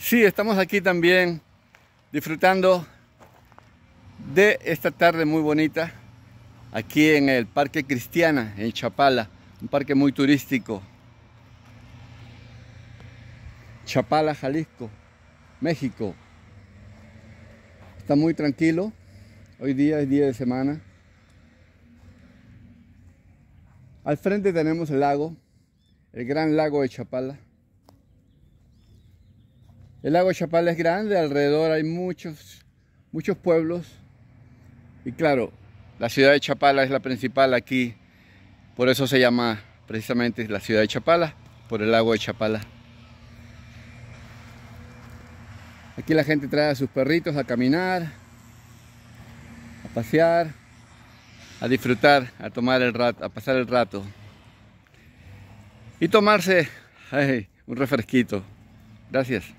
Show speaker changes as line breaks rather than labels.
Sí, estamos aquí también disfrutando de esta tarde muy bonita aquí en el Parque Cristiana, en Chapala, un parque muy turístico. Chapala, Jalisco, México. Está muy tranquilo. Hoy día es día de semana. Al frente tenemos el lago, el gran lago de Chapala. El lago Chapala es grande, alrededor hay muchos, muchos pueblos. Y claro, la ciudad de Chapala es la principal aquí. Por eso se llama precisamente la ciudad de Chapala, por el lago de Chapala. Aquí la gente trae a sus perritos a caminar, a pasear, a disfrutar, a tomar el rato, a pasar el rato. Y tomarse un refresquito. Gracias.